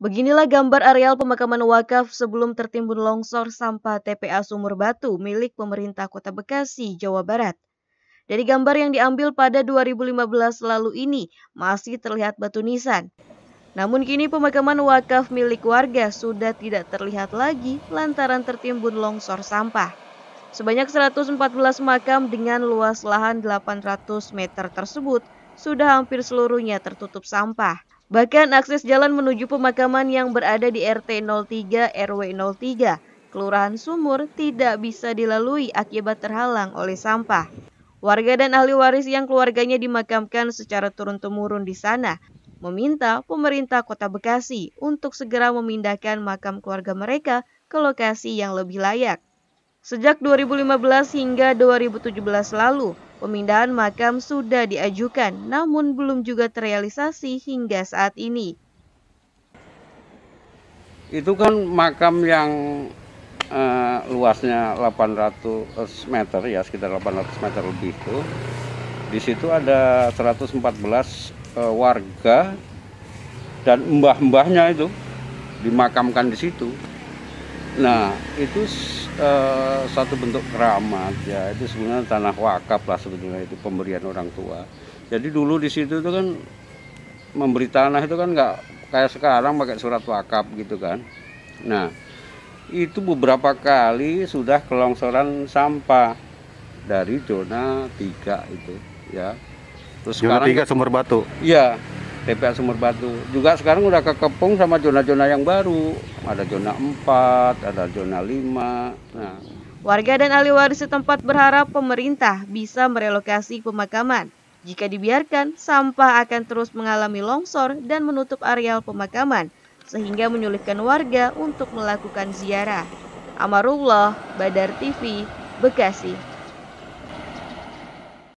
Beginilah gambar areal pemakaman wakaf sebelum tertimbun longsor sampah TPA Sumur Batu milik pemerintah Kota Bekasi, Jawa Barat. Dari gambar yang diambil pada 2015 lalu ini masih terlihat batu nisan. Namun kini pemakaman wakaf milik warga sudah tidak terlihat lagi lantaran tertimbun longsor sampah. Sebanyak 114 makam dengan luas lahan 800 meter tersebut sudah hampir seluruhnya tertutup sampah. Bahkan akses jalan menuju pemakaman yang berada di RT 03 RW 03, Kelurahan Sumur tidak bisa dilalui akibat terhalang oleh sampah. Warga dan ahli waris yang keluarganya dimakamkan secara turun-temurun di sana meminta pemerintah Kota Bekasi untuk segera memindahkan makam keluarga mereka ke lokasi yang lebih layak. Sejak 2015 hingga 2017 lalu, pemindahan makam sudah diajukan namun belum juga terrealisasi hingga saat ini. Itu kan makam yang uh, luasnya 800 meter ya, sekitar 800 meter lebih itu. Di situ ada 114 uh, eh, warga dan mbah-mbahnya itu dimakamkan di situ. Nah, itu uh, satu bentuk keramat ya. Itu sebenarnya tanah wakaf lah sebetulnya itu pemberian orang tua. Jadi dulu di situ itu kan memberi tanah itu kan nggak kayak sekarang pakai surat wakaf gitu kan. Nah, itu beberapa kali sudah kelongsoran sampah dari zona tiga itu ya. Terus zona tiga 3 kan Sumber Batu. Iya, TPA Sumur Batu. Juga sekarang udah kekepung sama zona-zona yang baru. Ada zona 4, ada zona 5. Nah. Warga dan ahli waris setempat berharap pemerintah bisa merelokasi pemakaman. Jika dibiarkan, sampah akan terus mengalami longsor dan menutup areal pemakaman, sehingga menyulitkan warga untuk melakukan ziarah. Amarullah, Badar TV, Bekasi.